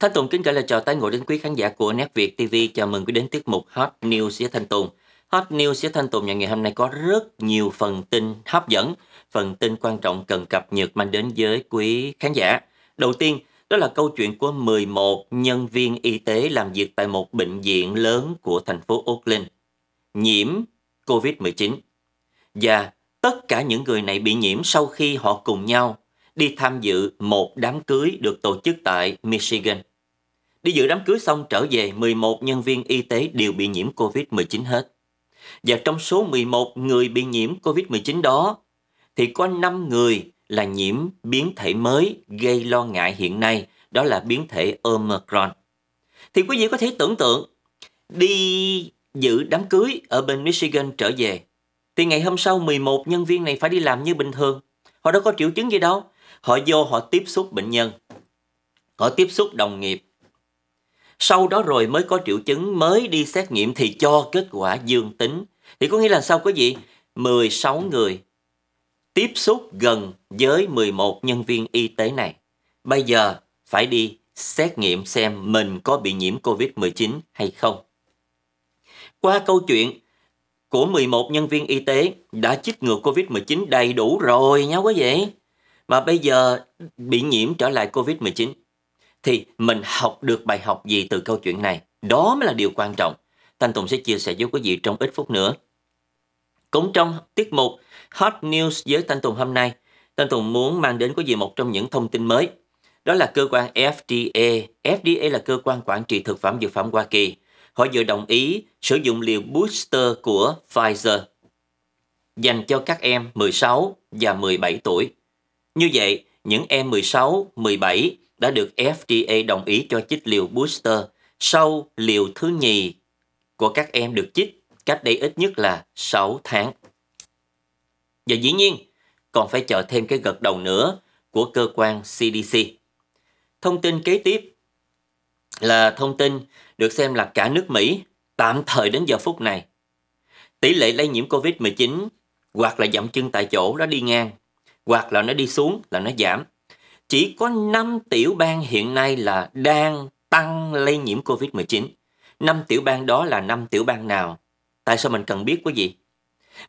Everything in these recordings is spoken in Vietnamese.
Thanh Tùng kính gửi lời chào tới ngồi đến quý khán giả của Nét Việt TV. Chào mừng quý đến tiết mục Hot News với Thanh Tùng. Hot News với Thanh Tùng ngày hôm nay có rất nhiều phần tin hấp dẫn, phần tin quan trọng cần cập nhật mang đến với quý khán giả. Đầu tiên, đó là câu chuyện của 11 nhân viên y tế làm việc tại một bệnh viện lớn của thành phố Oakland nhiễm COVID-19. Và tất cả những người này bị nhiễm sau khi họ cùng nhau đi tham dự một đám cưới được tổ chức tại Michigan. Đi dự đám cưới xong trở về, 11 nhân viên y tế đều bị nhiễm COVID-19 hết. Và trong số 11 người bị nhiễm COVID-19 đó, thì có 5 người là nhiễm biến thể mới gây lo ngại hiện nay, đó là biến thể Omicron. Thì quý vị có thể tưởng tượng, đi dự đám cưới ở bên Michigan trở về, thì ngày hôm sau 11 nhân viên này phải đi làm như bình thường. Họ đâu có triệu chứng gì đâu. Họ vô họ tiếp xúc bệnh nhân. Họ tiếp xúc đồng nghiệp sau đó rồi mới có triệu chứng mới đi xét nghiệm thì cho kết quả dương tính. Thì có nghĩa là sao quý vị? 16 người tiếp xúc gần với 11 nhân viên y tế này. Bây giờ phải đi xét nghiệm xem mình có bị nhiễm COVID-19 hay không. Qua câu chuyện của 11 nhân viên y tế đã chích ngừa COVID-19 đầy đủ rồi nha quý vị. Mà bây giờ bị nhiễm trở lại COVID-19 thì mình học được bài học gì từ câu chuyện này? Đó mới là điều quan trọng. Thanh Tùng sẽ chia sẻ với quý vị trong ít phút nữa. Cũng trong tiết mục Hot News với Thanh Tùng hôm nay, Thanh Tùng muốn mang đến quý vị một trong những thông tin mới. Đó là cơ quan FDA. FDA là cơ quan quản trị thực phẩm dược phẩm Hoa Kỳ. Họ vừa đồng ý sử dụng liều booster của Pfizer dành cho các em 16 và 17 tuổi. Như vậy, những em 16, 17 đã được FDA đồng ý cho chích liều booster sau liều thứ nhì của các em được chích cách đây ít nhất là 6 tháng. Và dĩ nhiên, còn phải chờ thêm cái gật đầu nữa của cơ quan CDC. Thông tin kế tiếp là thông tin được xem là cả nước Mỹ tạm thời đến giờ phút này. Tỷ lệ lây nhiễm COVID-19 hoặc là giảm chân tại chỗ nó đi ngang, hoặc là nó đi xuống là nó giảm chỉ có 5 tiểu bang hiện nay là đang tăng lây nhiễm COVID-19. 5 tiểu bang đó là 5 tiểu bang nào? Tại sao mình cần biết quý vị?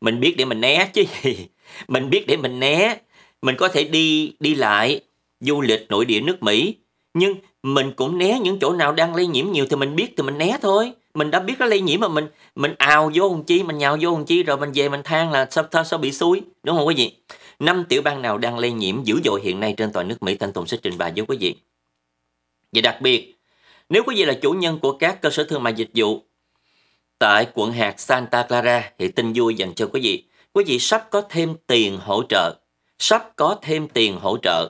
Mình biết để mình né chứ gì. Mình biết để mình né. Mình có thể đi đi lại du lịch nội địa nước Mỹ. Nhưng mình cũng né những chỗ nào đang lây nhiễm nhiều thì mình biết thì mình né thôi. Mình đã biết nó lây nhiễm mà mình mình ào vô hồng chi, mình nhào vô hồng chi rồi mình về mình than là sao, sao, sao bị suối Đúng không quý vị? năm tiểu bang nào đang lây nhiễm dữ dội hiện nay trên toàn nước Mỹ Thanh Tùng sẽ trình bày với quý vị. Và đặc biệt, nếu quý vị là chủ nhân của các cơ sở thương mại dịch vụ tại quận hạt Santa Clara thì tin vui dành cho quý vị. Quý vị sắp có thêm tiền hỗ trợ, sắp có thêm tiền hỗ trợ.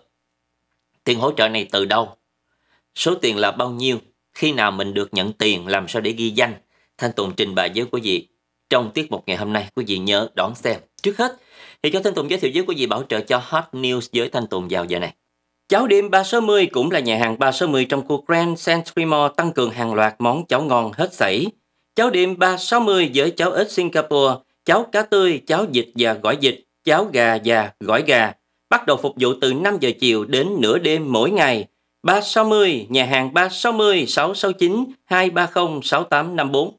Tiền hỗ trợ này từ đâu? Số tiền là bao nhiêu? Khi nào mình được nhận tiền, làm sao để ghi danh? Thanh Tùng trình bày với quý vị trong tiết mục ngày hôm nay quý vị nhớ đón xem. Trước hết, thì cho Thanh Tùng giới thiệu giúp quý vị bảo trợ cho Hot News với Thanh Tùng vào giờ này. Cháo đêm 360 cũng là nhà hàng 360 trong khu Grand Central tăng cường hàng loạt món cháo ngon hết sảy. Cháo đêm 360 với cháo ếch Singapore, cháo cá tươi, cháo vịt và gỏi vịt, cháo gà và gỏi gà. Bắt đầu phục vụ từ 5 giờ chiều đến nửa đêm mỗi ngày. 360, nhà hàng 360 669 230 6854.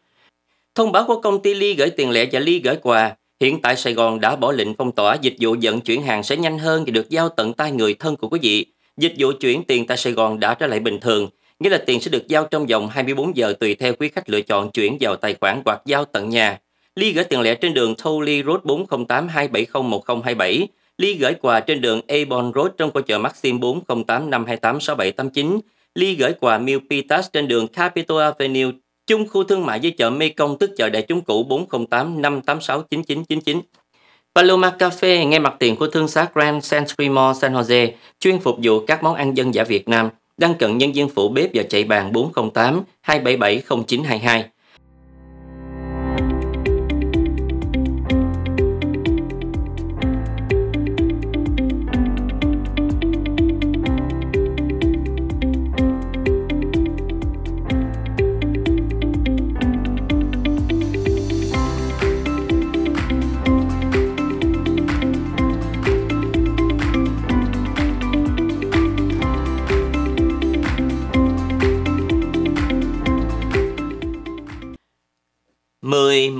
Thông báo của công ty Ly gửi tiền lẻ và Ly gửi quà. Hiện tại Sài Gòn đã bỏ lệnh phong tỏa, dịch vụ vận chuyển hàng sẽ nhanh hơn và được giao tận tay người thân của quý vị. Dịch vụ chuyển tiền tại Sài Gòn đã trở lại bình thường, nghĩa là tiền sẽ được giao trong vòng 24 giờ tùy theo quý khách lựa chọn chuyển vào tài khoản hoặc giao tận nhà. Ly gửi tiền lẻ trên đường Thowley Road 408 270 1027. Ly gửi quà trên đường Avon Road trong khu chợ Maxim 408 528 6789. Ly gửi quà Milpitas trên đường Capitol Avenue chung khu thương mại với chợ Mê Công tức chợ đại chúng cũ 408 586 9999. Paloma Cafe ngay mặt tiền của thương xá Grand Century Mall San Jose chuyên phục vụ các món ăn dân giả Việt Nam đang cận nhân viên phụ bếp và chạy bàn 408 277 0922.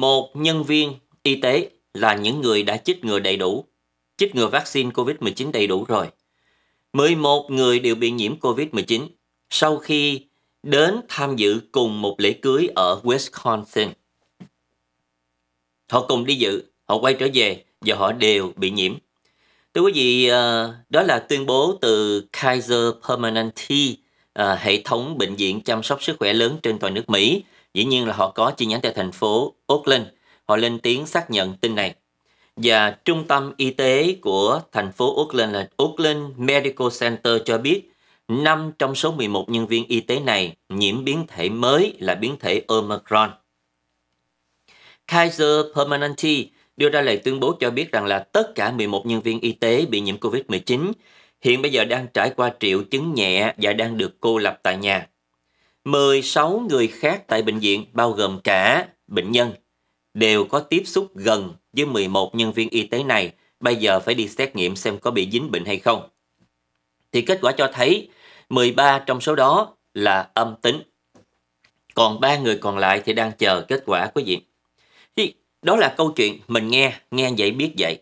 một nhân viên y tế là những người đã chích ngừa đầy đủ, chích ngừa vaccine COVID-19 đầy đủ rồi. 11 người đều bị nhiễm COVID-19 sau khi đến tham dự cùng một lễ cưới ở Wisconsin. Họ cùng đi dự, họ quay trở về và họ đều bị nhiễm. Thưa quý vị, ờ, đó là tuyên bố từ Kaiser Permanente, ờ, hệ thống bệnh viện chăm sóc sức khỏe lớn trên toàn nước Mỹ Dĩ nhiên là họ có chi nhánh tại thành phố Auckland. Họ lên tiếng xác nhận tin này. Và trung tâm y tế của thành phố Auckland là Auckland Medical Center cho biết 5 trong số 11 nhân viên y tế này nhiễm biến thể mới là biến thể Omicron. Kaiser Permanente đưa ra lời tuyên bố cho biết rằng là tất cả 11 nhân viên y tế bị nhiễm COVID-19 hiện bây giờ đang trải qua triệu chứng nhẹ và đang được cô lập tại nhà. 16 người khác tại bệnh viện bao gồm cả bệnh nhân đều có tiếp xúc gần với 11 nhân viên y tế này, bây giờ phải đi xét nghiệm xem có bị dính bệnh hay không. Thì kết quả cho thấy 13 trong số đó là âm tính. Còn ba người còn lại thì đang chờ kết quả của diện. Thì đó là câu chuyện mình nghe, nghe vậy biết vậy.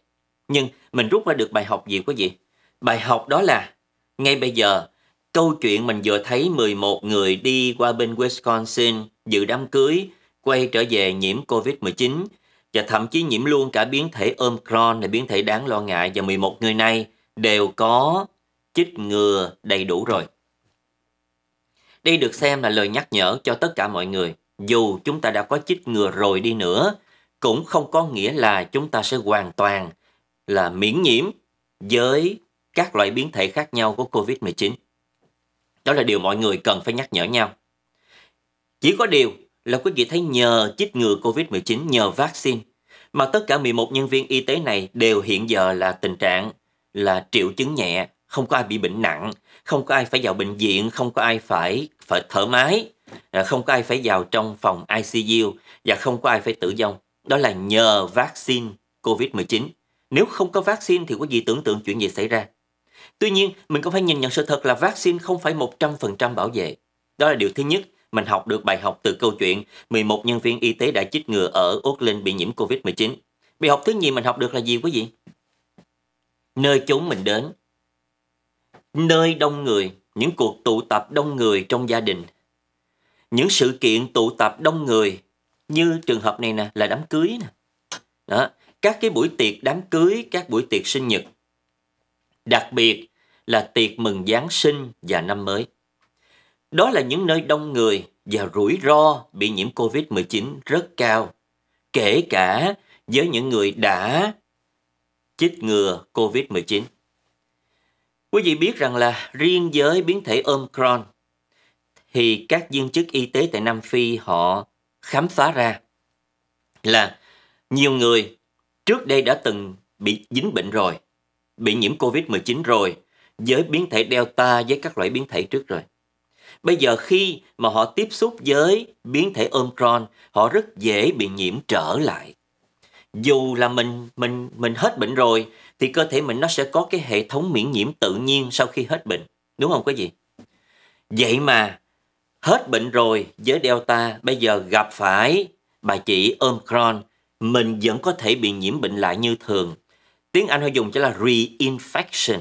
Nhưng mình rút ra được bài học gì của gì? Bài học đó là ngay bây giờ Câu chuyện mình vừa thấy 11 người đi qua bên Wisconsin dự đám cưới, quay trở về nhiễm COVID-19 và thậm chí nhiễm luôn cả biến thể Omicron là biến thể đáng lo ngại và 11 người này đều có chích ngừa đầy đủ rồi. Đây được xem là lời nhắc nhở cho tất cả mọi người. Dù chúng ta đã có chích ngừa rồi đi nữa, cũng không có nghĩa là chúng ta sẽ hoàn toàn là miễn nhiễm với các loại biến thể khác nhau của COVID-19. Đó là điều mọi người cần phải nhắc nhở nhau. Chỉ có điều là quý vị thấy nhờ chích ngừa COVID-19, nhờ vaccine, mà tất cả 11 nhân viên y tế này đều hiện giờ là tình trạng là triệu chứng nhẹ, không có ai bị bệnh nặng, không có ai phải vào bệnh viện, không có ai phải phải thở máy, à, không có ai phải vào trong phòng ICU và không có ai phải tử vong. Đó là nhờ vaccine COVID-19. Nếu không có vaccine thì có gì tưởng tượng chuyện gì xảy ra. Tuy nhiên, mình cũng phải nhìn nhận sự thật là vaccine không phải 100% bảo vệ. Đó là điều thứ nhất, mình học được bài học từ câu chuyện 11 nhân viên y tế đã chích ngừa ở Auckland bị nhiễm Covid-19. Bài học thứ nhì mình học được là gì quý vị? Nơi chúng mình đến, nơi đông người, những cuộc tụ tập đông người trong gia đình, những sự kiện tụ tập đông người như trường hợp này nè là đám cưới nè. Đó, các cái buổi tiệc đám cưới, các buổi tiệc sinh nhật. Đặc biệt là tiệc mừng Giáng sinh và năm mới. Đó là những nơi đông người và rủi ro bị nhiễm COVID-19 rất cao, kể cả với những người đã chích ngừa COVID-19. Quý vị biết rằng là riêng với biến thể Omicron thì các viên chức y tế tại Nam Phi họ khám phá ra là nhiều người trước đây đã từng bị dính bệnh rồi, bị nhiễm COVID-19 rồi với biến thể Delta với các loại biến thể trước rồi. Bây giờ khi mà họ tiếp xúc với biến thể Omicron, họ rất dễ bị nhiễm trở lại. Dù là mình mình mình hết bệnh rồi thì cơ thể mình nó sẽ có cái hệ thống miễn nhiễm tự nhiên sau khi hết bệnh, đúng không quý vị? Vậy mà hết bệnh rồi với Delta bây giờ gặp phải bà chị Omicron, mình vẫn có thể bị nhiễm bệnh lại như thường. Tiếng Anh họ dùng cho là reinfection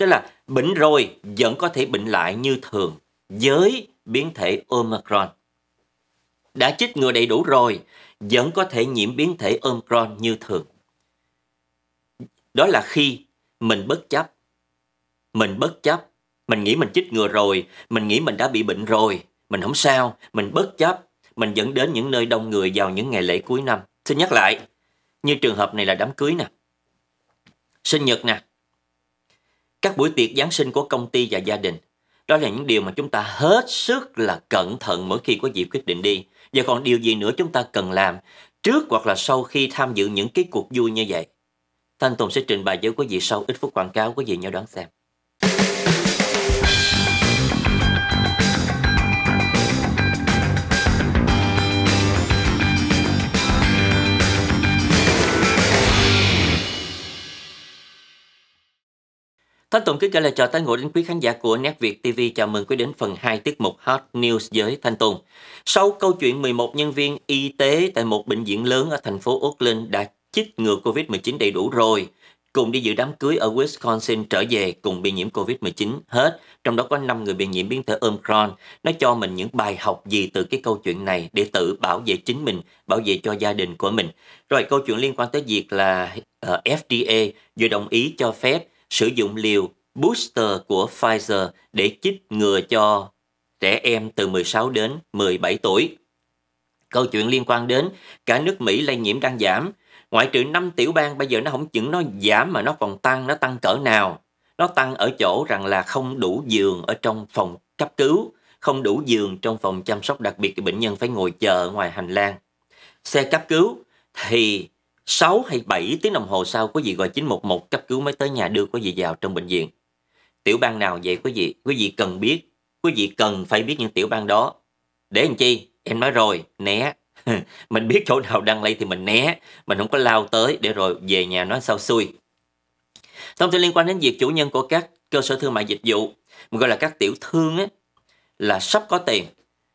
Tức là bệnh rồi vẫn có thể bệnh lại như thường với biến thể Omicron. Đã chích ngừa đầy đủ rồi vẫn có thể nhiễm biến thể Omicron như thường. Đó là khi mình bất chấp. Mình bất chấp. Mình nghĩ mình chích ngừa rồi, mình nghĩ mình đã bị bệnh rồi, mình không sao, mình bất chấp. Mình dẫn đến những nơi đông người vào những ngày lễ cuối năm. Xin nhắc lại, như trường hợp này là đám cưới nè, sinh nhật nè, các buổi tiệc Giáng sinh của công ty và gia đình, đó là những điều mà chúng ta hết sức là cẩn thận mỗi khi có dịp quyết định đi. Và còn điều gì nữa chúng ta cần làm trước hoặc là sau khi tham dự những cái cuộc vui như vậy? Thanh Tùng sẽ trình bày với quý vị sau ít phút quảng cáo quý vị nhớ đón xem. Thanh Tùng kính trở lại chào tái ngộ đến quý khán giả của Nét Việt TV. Chào mừng quý đến phần 2 tiết mục Hot News với Thanh Tùng. Sau câu chuyện 11 nhân viên y tế tại một bệnh viện lớn ở thành phố Oakland đã chích ngừa Covid-19 đầy đủ rồi, cùng đi dự đám cưới ở Wisconsin trở về cùng bị nhiễm Covid-19 hết, trong đó có 5 người bị nhiễm biến thể Omicron. Nó cho mình những bài học gì từ cái câu chuyện này để tự bảo vệ chính mình, bảo vệ cho gia đình của mình. Rồi câu chuyện liên quan tới việc là uh, ờ, FDA vừa đồng ý cho phép sử dụng liều booster của Pfizer để chích ngừa cho trẻ em từ 16 đến 17 tuổi. Câu chuyện liên quan đến cả nước Mỹ lây nhiễm đang giảm. Ngoại trừ 5 tiểu bang bây giờ nó không chừng nó giảm mà nó còn tăng, nó tăng cỡ nào. Nó tăng ở chỗ rằng là không đủ giường ở trong phòng cấp cứu, không đủ giường trong phòng chăm sóc đặc biệt thì bệnh nhân phải ngồi chờ ngoài hành lang. Xe cấp cứu thì 6 hay 7 tiếng đồng hồ sau quý vị gọi 911 cấp cứu mới tới nhà đưa quý vị vào trong bệnh viện. Tiểu bang nào vậy quý vị? Quý vị cần biết, quý vị cần phải biết những tiểu bang đó. Để làm chi? Em nói rồi, né. mình biết chỗ nào đang lây thì mình né, mình không có lao tới để rồi về nhà nói sao xui. Thông tin liên quan đến việc chủ nhân của các cơ sở thương mại dịch vụ, mình gọi là các tiểu thương á, là sắp có tiền.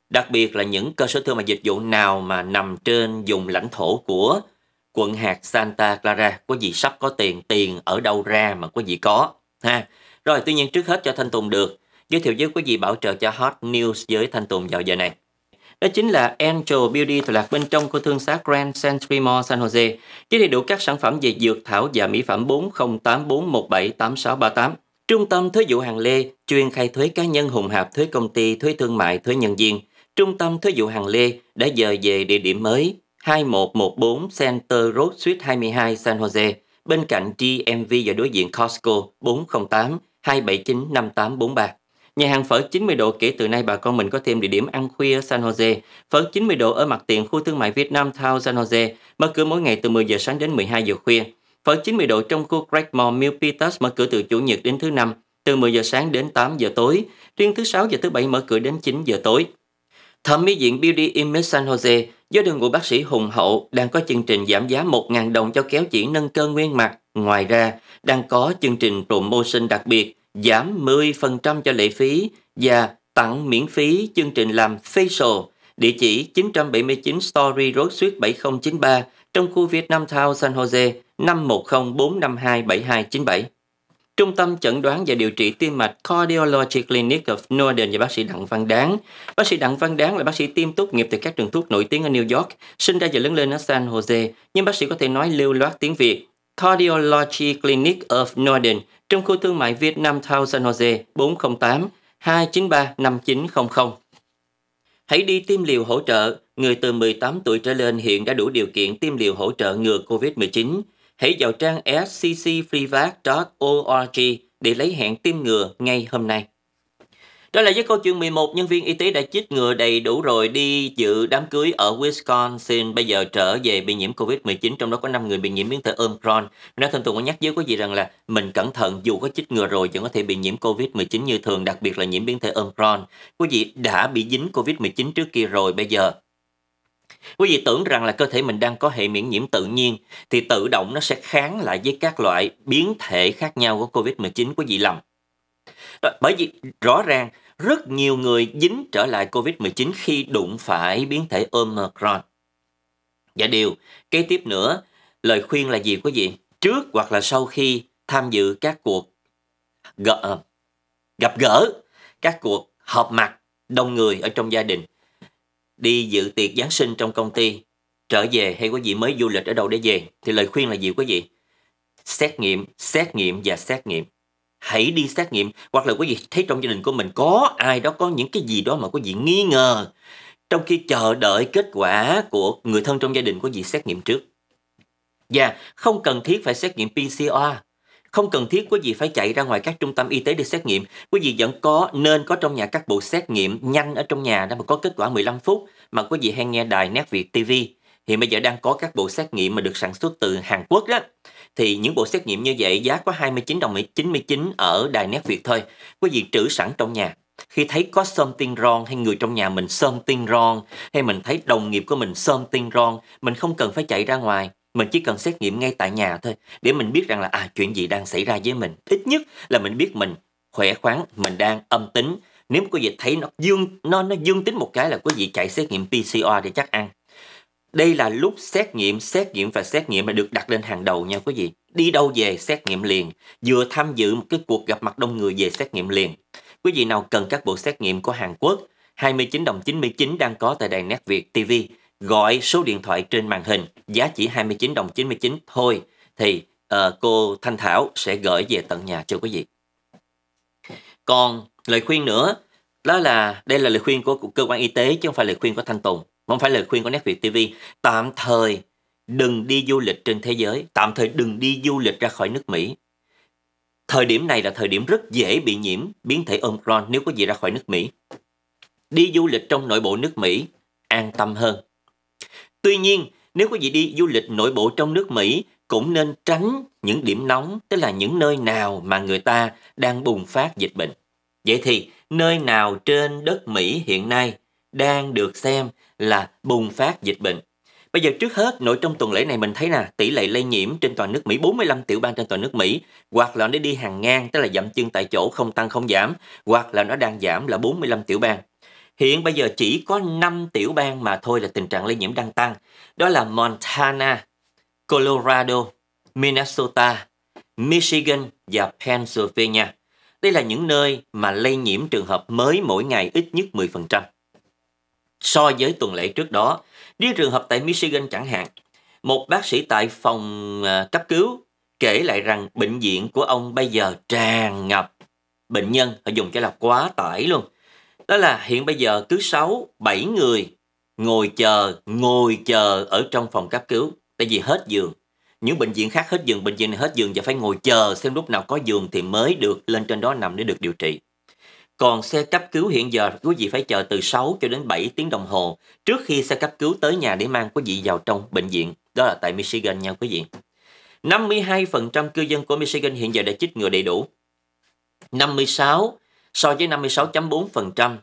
Đặc biệt là những cơ sở thương mại dịch vụ nào mà nằm trên vùng lãnh thổ của quận hạt Santa Clara quý vị sắp có tiền tiền ở đâu ra mà quý vị có ha rồi tuy nhiên trước hết cho Thanh Tùng được giới thiệu với quý vị bảo trợ cho hot news với Thanh Tùng vào giờ này đó chính là Angel Beauty tọa lạc bên trong của thương xá Grand Century Mall San Jose giới thiệu đủ các sản phẩm về dược thảo và mỹ phẩm 4084178638 Trung tâm thuế vụ hàng lê chuyên khai thuế cá nhân hùng hạp thuế công ty thuế thương mại thuế nhân viên Trung tâm thuế vụ hàng lê đã dời về địa điểm mới 2114 Center Road Suite 22 San Jose, bên cạnh DMV và đối diện Costco 408 279 5843. Nhà hàng phở 90 độ kể từ nay bà con mình có thêm địa điểm ăn khuya San Jose. Phở 90 độ ở mặt tiền khu thương mại Việt Nam Town San Jose, mở cửa mỗi ngày từ 10 giờ sáng đến 12 giờ khuya. Phở 90 độ trong khu Craigmore Mill Peters mở cửa từ Chủ nhật đến thứ năm, từ 10 giờ sáng đến 8 giờ tối, riêng thứ sáu và thứ bảy mở cửa đến 9 giờ tối. Thẩm mỹ viện Beauty Image San Jose với đường của bác sĩ Hùng Hậu đang có chương trình giảm giá 1.000 đồng cho kéo chỉ nâng cơ nguyên mặt. Ngoài ra, đang có chương trình promotion đặc biệt giảm 10% cho lệ phí và tặng miễn phí chương trình làm facial. Địa chỉ 979 Story Road Suite 7093 trong khu Việt Nam Town San Jose 510 452 7297. Trung tâm chẩn đoán và điều trị tim mạch Cardiology Clinic of Northern và bác sĩ Đặng Văn Đáng. Bác sĩ Đặng Văn Đáng là bác sĩ tiêm tốt nghiệp từ các trường thuốc nổi tiếng ở New York, sinh ra và lớn lên ở San Jose, nhưng bác sĩ có thể nói lưu loát tiếng Việt. Cardiology Clinic of Northern trong khu thương mại Việt Nam, Town San Jose 408 293 5900. Hãy đi tiêm liều hỗ trợ. Người từ 18 tuổi trở lên hiện đã đủ điều kiện tiêm liều hỗ trợ ngừa COVID-19 hãy vào trang sccfreevac.org để lấy hẹn tiêm ngừa ngay hôm nay. Đó là với câu chuyện 11, nhân viên y tế đã chích ngừa đầy đủ rồi đi dự đám cưới ở Wisconsin, bây giờ trở về bị nhiễm Covid-19, trong đó có 5 người bị nhiễm biến thể Omicron. Nói thân tùng có nhắc với quý vị rằng là mình cẩn thận dù có chích ngừa rồi vẫn có thể bị nhiễm Covid-19 như thường, đặc biệt là nhiễm biến thể Omicron. Quý vị đã bị dính Covid-19 trước kia rồi, bây giờ Quý vị tưởng rằng là cơ thể mình đang có hệ miễn nhiễm tự nhiên thì tự động nó sẽ kháng lại với các loại biến thể khác nhau của COVID-19 quý vị lầm. Bởi vì rõ ràng rất nhiều người dính trở lại COVID-19 khi đụng phải biến thể Omicron. Và điều kế tiếp nữa, lời khuyên là gì quý vị? Trước hoặc là sau khi tham dự các cuộc gặp gỡ, các cuộc họp mặt đông người ở trong gia đình đi dự tiệc Giáng sinh trong công ty, trở về hay có gì mới du lịch ở đâu để về, thì lời khuyên là gì quý vị? Xét nghiệm, xét nghiệm và xét nghiệm. Hãy đi xét nghiệm hoặc là quý vị thấy trong gia đình của mình có ai đó có những cái gì đó mà quý vị nghi ngờ trong khi chờ đợi kết quả của người thân trong gia đình của vị xét nghiệm trước. Và không cần thiết phải xét nghiệm PCR không cần thiết quý vị phải chạy ra ngoài các trung tâm y tế để xét nghiệm. Quý vị vẫn có nên có trong nhà các bộ xét nghiệm nhanh ở trong nhà đó mà có kết quả 15 phút mà quý vị hay nghe đài Nét Việt TV. Hiện bây giờ đang có các bộ xét nghiệm mà được sản xuất từ Hàn Quốc đó. Thì những bộ xét nghiệm như vậy giá có 29 đồng 99 ở đài Nét Việt thôi. Quý vị trữ sẵn trong nhà khi thấy có tiên ron hay người trong nhà mình tiên ron hay mình thấy đồng nghiệp của mình tiên ron mình không cần phải chạy ra ngoài. Mình chỉ cần xét nghiệm ngay tại nhà thôi để mình biết rằng là à chuyện gì đang xảy ra với mình. Ít nhất là mình biết mình khỏe khoắn, mình đang âm tính. Nếu có vị thấy nó dương nó nó dương tính một cái là có gì chạy xét nghiệm PCR để chắc ăn. Đây là lúc xét nghiệm, xét nghiệm và xét nghiệm là được đặt lên hàng đầu nha quý vị. Đi đâu về xét nghiệm liền, vừa tham dự một cái cuộc gặp mặt đông người về xét nghiệm liền. Quý vị nào cần các bộ xét nghiệm của Hàn Quốc, 29 đồng 99 đang có tại đài nét việt TV gọi số điện thoại trên màn hình giá chỉ 29 đồng 99 thôi thì uh, cô Thanh Thảo sẽ gửi về tận nhà cho quý vị. Còn lời khuyên nữa đó là đây là lời khuyên của cơ quan y tế chứ không phải lời khuyên của Thanh Tùng, không phải lời khuyên của Nét Việt TV. Tạm thời đừng đi du lịch trên thế giới, tạm thời đừng đi du lịch ra khỏi nước Mỹ. Thời điểm này là thời điểm rất dễ bị nhiễm biến thể Omicron nếu có gì ra khỏi nước Mỹ. Đi du lịch trong nội bộ nước Mỹ an tâm hơn Tuy nhiên, nếu quý vị đi du lịch nội bộ trong nước Mỹ, cũng nên tránh những điểm nóng, tức là những nơi nào mà người ta đang bùng phát dịch bệnh. Vậy thì, nơi nào trên đất Mỹ hiện nay đang được xem là bùng phát dịch bệnh? Bây giờ trước hết, nội trong tuần lễ này mình thấy là tỷ lệ lây nhiễm trên toàn nước Mỹ 45 tiểu bang trên toàn nước Mỹ, hoặc là nó đi hàng ngang, tức là giảm chân tại chỗ không tăng không giảm, hoặc là nó đang giảm là 45 tiểu bang. Hiện bây giờ chỉ có 5 tiểu bang mà thôi là tình trạng lây nhiễm đang tăng. Đó là Montana, Colorado, Minnesota, Michigan và Pennsylvania. Đây là những nơi mà lây nhiễm trường hợp mới mỗi ngày ít nhất 10%. So với tuần lễ trước đó, đi trường hợp tại Michigan chẳng hạn, một bác sĩ tại phòng à, cấp cứu kể lại rằng bệnh viện của ông bây giờ tràn ngập bệnh nhân, họ dùng cái là quá tải luôn. Đó là hiện bây giờ cứ 6, 7 người ngồi chờ, ngồi chờ ở trong phòng cấp cứu. Tại vì hết giường. Những bệnh viện khác hết giường, bệnh viện này hết giường và phải ngồi chờ xem lúc nào có giường thì mới được lên trên đó nằm để được điều trị. Còn xe cấp cứu hiện giờ quý vị phải chờ từ 6 cho đến 7 tiếng đồng hồ trước khi xe cấp cứu tới nhà để mang quý vị vào trong bệnh viện. Đó là tại Michigan nha quý vị. 52% cư dân của Michigan hiện giờ đã chích ngừa đầy đủ. 56 so với 56.4%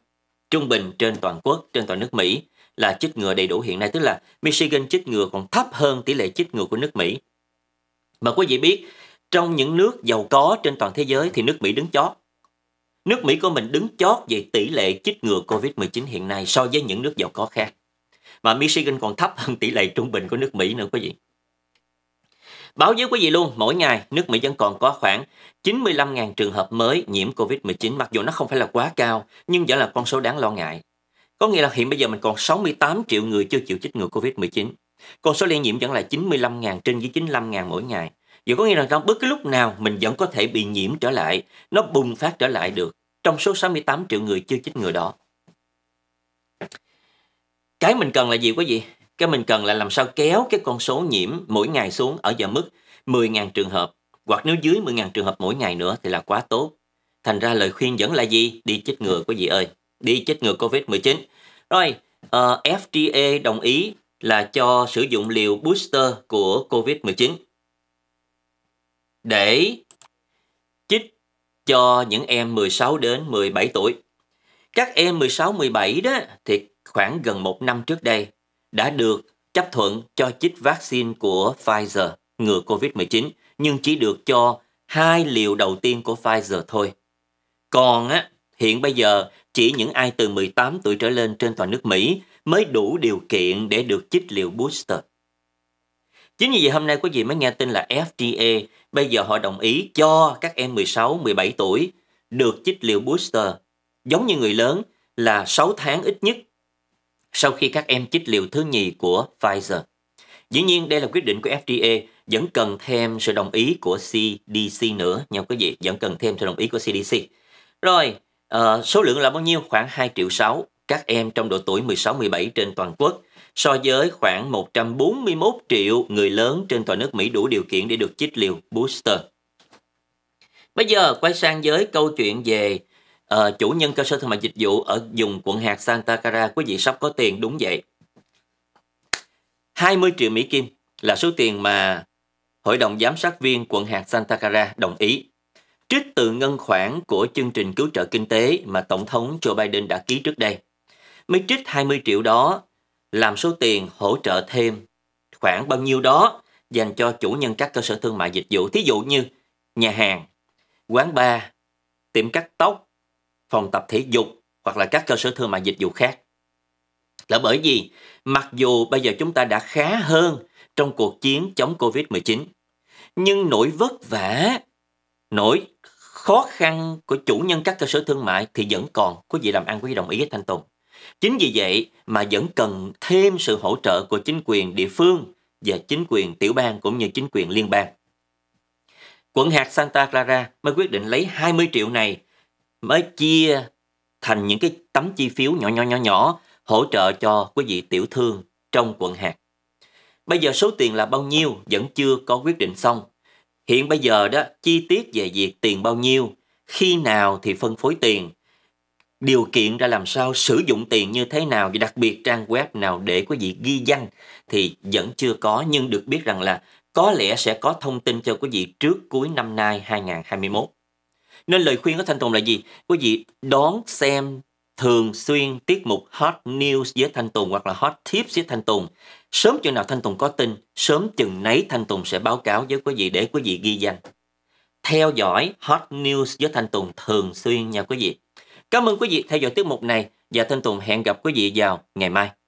trung bình trên toàn quốc, trên toàn nước Mỹ là chích ngừa đầy đủ hiện nay. Tức là Michigan chích ngừa còn thấp hơn tỷ lệ chích ngừa của nước Mỹ. Mà quý vị biết, trong những nước giàu có trên toàn thế giới thì nước Mỹ đứng chót. Nước Mỹ của mình đứng chót về tỷ lệ chích ngừa COVID-19 hiện nay so với những nước giàu có khác. Mà Michigan còn thấp hơn tỷ lệ trung bình của nước Mỹ nữa quý vị. Báo với quý vị luôn, mỗi ngày nước Mỹ vẫn còn có khoảng 95.000 trường hợp mới nhiễm COVID-19 mặc dù nó không phải là quá cao nhưng vẫn là con số đáng lo ngại. Có nghĩa là hiện bây giờ mình còn 68 triệu người chưa chịu chích ngừa COVID-19. Con số lây nhiễm vẫn là 95.000 trên dưới 95.000 mỗi ngày. Vậy có nghĩa là trong bất cứ lúc nào mình vẫn có thể bị nhiễm trở lại, nó bùng phát trở lại được trong số 68 triệu người chưa chích ngừa đó. Cái mình cần là gì quý vị? Cái mình cần là làm sao kéo cái con số nhiễm mỗi ngày xuống ở giờ mức 10.000 trường hợp hoặc nếu dưới 10.000 trường hợp mỗi ngày nữa thì là quá tốt. Thành ra lời khuyên vẫn là gì? Đi chích ngừa quý vị ơi. Đi chích ngừa COVID-19. Rồi, uh, ờ, FDA đồng ý là cho sử dụng liều booster của COVID-19 để chích cho những em 16 đến 17 tuổi. Các em 16, 17 đó thì khoảng gần một năm trước đây đã được chấp thuận cho chích vaccine của Pfizer ngừa COVID-19 nhưng chỉ được cho hai liều đầu tiên của Pfizer thôi. Còn á, hiện bây giờ chỉ những ai từ 18 tuổi trở lên trên toàn nước Mỹ mới đủ điều kiện để được chích liều booster. Chính vì vậy hôm nay quý vị mới nghe tin là FDA bây giờ họ đồng ý cho các em 16, 17 tuổi được chích liều booster giống như người lớn là 6 tháng ít nhất sau khi các em chích liều thứ nhì của Pfizer. Dĩ nhiên đây là quyết định của FDA, vẫn cần thêm sự đồng ý của CDC nữa nha quý vị, vẫn cần thêm sự đồng ý của CDC. Rồi, uh, số lượng là bao nhiêu? Khoảng 2 triệu 6 các em trong độ tuổi 16-17 trên toàn quốc so với khoảng 141 triệu người lớn trên toàn nước Mỹ đủ điều kiện để được chích liều booster. Bây giờ quay sang với câu chuyện về Ờ, chủ nhân cơ sở thương mại dịch vụ ở vùng quận hạt Santa Clara quý vị sắp có tiền đúng vậy. 20 triệu Mỹ Kim là số tiền mà Hội đồng Giám sát viên quận hạt Santa Clara đồng ý trích từ ngân khoản của chương trình cứu trợ kinh tế mà Tổng thống Joe Biden đã ký trước đây. Mới trích 20 triệu đó làm số tiền hỗ trợ thêm khoảng bao nhiêu đó dành cho chủ nhân các cơ sở thương mại dịch vụ. Thí dụ như nhà hàng, quán bar, tiệm cắt tóc, phòng tập thể dục hoặc là các cơ sở thương mại dịch vụ khác. Là bởi vì mặc dù bây giờ chúng ta đã khá hơn trong cuộc chiến chống Covid-19, nhưng nỗi vất vả, nỗi khó khăn của chủ nhân các cơ sở thương mại thì vẫn còn. Có vị làm ăn quý đồng ý với Thanh Tùng. Chính vì vậy mà vẫn cần thêm sự hỗ trợ của chính quyền địa phương và chính quyền tiểu bang cũng như chính quyền liên bang. Quận hạt Santa Clara mới quyết định lấy 20 triệu này mới chia thành những cái tấm chi phiếu nhỏ nhỏ nhỏ nhỏ hỗ trợ cho quý vị tiểu thương trong quận hạt. Bây giờ số tiền là bao nhiêu vẫn chưa có quyết định xong. Hiện bây giờ đó chi tiết về việc tiền bao nhiêu, khi nào thì phân phối tiền, điều kiện ra làm sao, sử dụng tiền như thế nào và đặc biệt trang web nào để quý vị ghi danh thì vẫn chưa có nhưng được biết rằng là có lẽ sẽ có thông tin cho quý vị trước cuối năm nay 2021. Nên lời khuyên của Thanh Tùng là gì? Quý vị đón xem thường xuyên tiết mục Hot News với Thanh Tùng hoặc là Hot Tips với Thanh Tùng. Sớm chừng nào Thanh Tùng có tin, sớm chừng nấy Thanh Tùng sẽ báo cáo với quý vị để quý vị ghi danh. Theo dõi Hot News với Thanh Tùng thường xuyên nha quý vị. Cảm ơn quý vị theo dõi tiết mục này và Thanh Tùng hẹn gặp quý vị vào ngày mai.